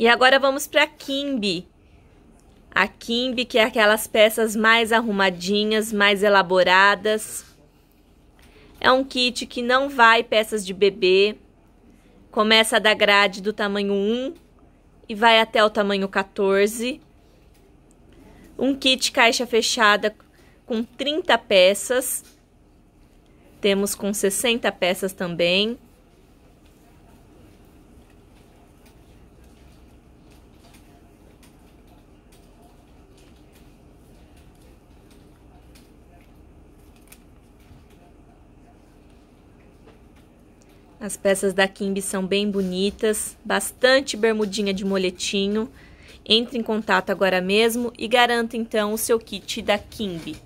E agora vamos para Kimbi. A Kimbi, que é aquelas peças mais arrumadinhas, mais elaboradas. É um kit que não vai peças de bebê. Começa da grade do tamanho 1 e vai até o tamanho 14. Um kit caixa fechada com 30 peças. Temos com 60 peças também. As peças da Kimbi são bem bonitas, bastante bermudinha de moletinho. Entre em contato agora mesmo e garanta então o seu kit da Kimbi.